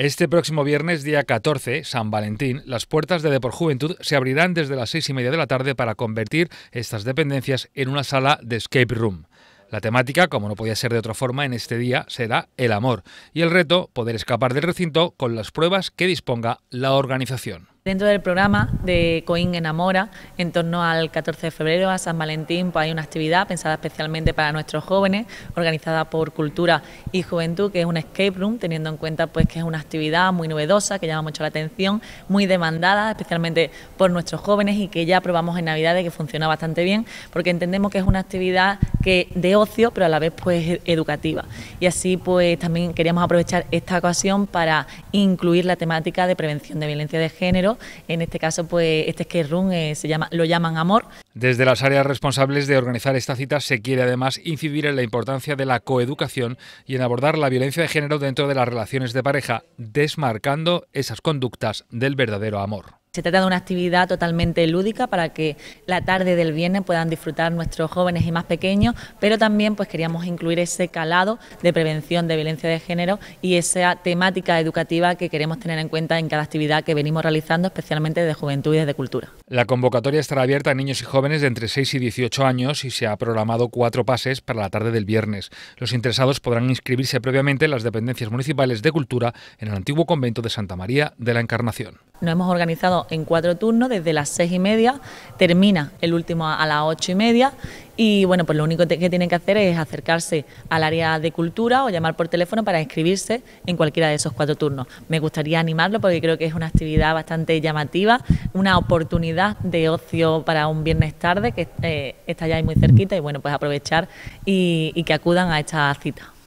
Este próximo viernes, día 14, San Valentín, las puertas de Depor Juventud se abrirán desde las seis y media de la tarde para convertir estas dependencias en una sala de escape room. La temática, como no podía ser de otra forma en este día, será el amor y el reto poder escapar del recinto con las pruebas que disponga la organización dentro del programa de Coin Enamora, en torno al 14 de febrero, a San Valentín, pues hay una actividad pensada especialmente para nuestros jóvenes, organizada por Cultura y Juventud, que es un escape room, teniendo en cuenta pues que es una actividad muy novedosa, que llama mucho la atención, muy demandada, especialmente por nuestros jóvenes y que ya probamos en Navidad de que funciona bastante bien, porque entendemos que es una actividad que de ocio, pero a la vez pues e-, educativa. Y así pues también queríamos aprovechar esta ocasión para incluir la temática de prevención de violencia de género. En este caso pues este skate eh, se llama, lo llaman amor. Desde las áreas responsables de organizar esta cita se quiere además incidir en la importancia de la coeducación y en abordar la violencia de género dentro de las relaciones de pareja, desmarcando esas conductas del verdadero amor. Se trata de una actividad totalmente lúdica para que la tarde del viernes puedan disfrutar nuestros jóvenes y más pequeños, pero también pues queríamos incluir ese calado de prevención de violencia de género y esa temática educativa que queremos tener en cuenta en cada actividad que venimos realizando, especialmente de juventud y de cultura. La convocatoria estará abierta a niños y jóvenes de entre 6 y 18 años y se ha programado cuatro pases para la tarde del viernes. Los interesados podrán inscribirse previamente en las dependencias municipales de cultura en el antiguo convento de Santa María de la Encarnación. No hemos organizado en cuatro turnos desde las seis y media, termina el último a las ocho y media y bueno, pues lo único que tienen que hacer es acercarse al área de cultura o llamar por teléfono para inscribirse en cualquiera de esos cuatro turnos. Me gustaría animarlo porque creo que es una actividad bastante llamativa, una oportunidad de ocio para un viernes tarde que eh, está ya ahí muy cerquita y bueno, pues aprovechar y, y que acudan a esta cita.